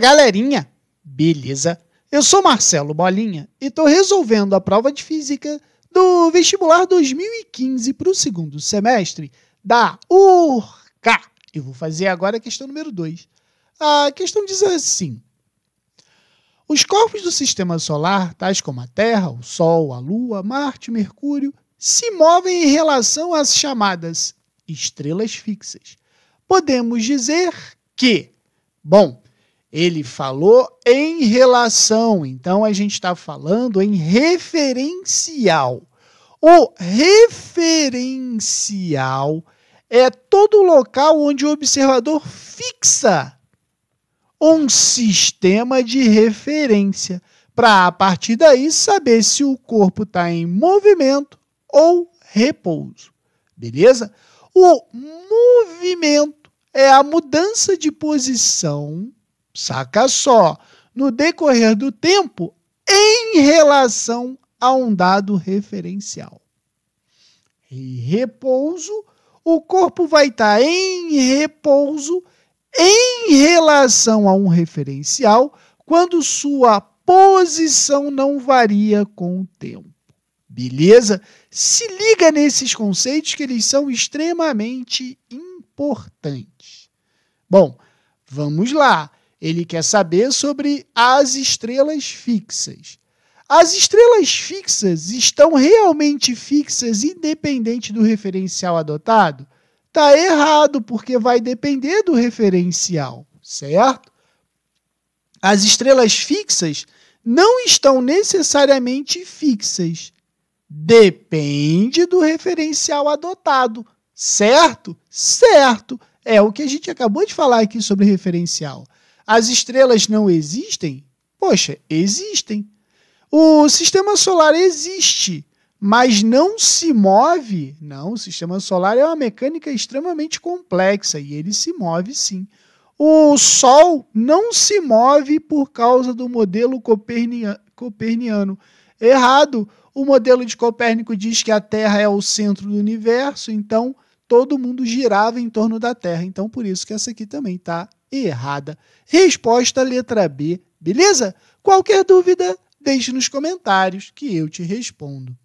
galerinha! Beleza? Eu sou Marcelo Bolinha e estou resolvendo a prova de física do vestibular 2015 para o segundo semestre da URCA. Eu vou fazer agora a questão número 2. A questão diz assim: Os corpos do sistema solar, tais como a Terra, o Sol, a Lua, Marte, Mercúrio, se movem em relação às chamadas estrelas fixas. Podemos dizer que, bom, ele falou em relação, então a gente está falando em referencial. O referencial é todo local onde o observador fixa um sistema de referência para a partir daí saber se o corpo está em movimento ou repouso. Beleza? O movimento é a mudança de posição Saca só, no decorrer do tempo, em relação a um dado referencial. Em repouso, o corpo vai estar tá em repouso em relação a um referencial quando sua posição não varia com o tempo. Beleza? Se liga nesses conceitos que eles são extremamente importantes. Bom, vamos lá. Ele quer saber sobre as estrelas fixas. As estrelas fixas estão realmente fixas independente do referencial adotado? Tá errado, porque vai depender do referencial, certo? As estrelas fixas não estão necessariamente fixas. Depende do referencial adotado, certo? Certo. É o que a gente acabou de falar aqui sobre referencial. As estrelas não existem? Poxa, existem. O sistema solar existe, mas não se move? Não, o sistema solar é uma mecânica extremamente complexa e ele se move sim. O Sol não se move por causa do modelo coperniano. Errado. O modelo de Copérnico diz que a Terra é o centro do universo, então todo mundo girava em torno da Terra. Então, por isso que essa aqui também está errada. Resposta letra B, beleza? Qualquer dúvida, deixe nos comentários que eu te respondo.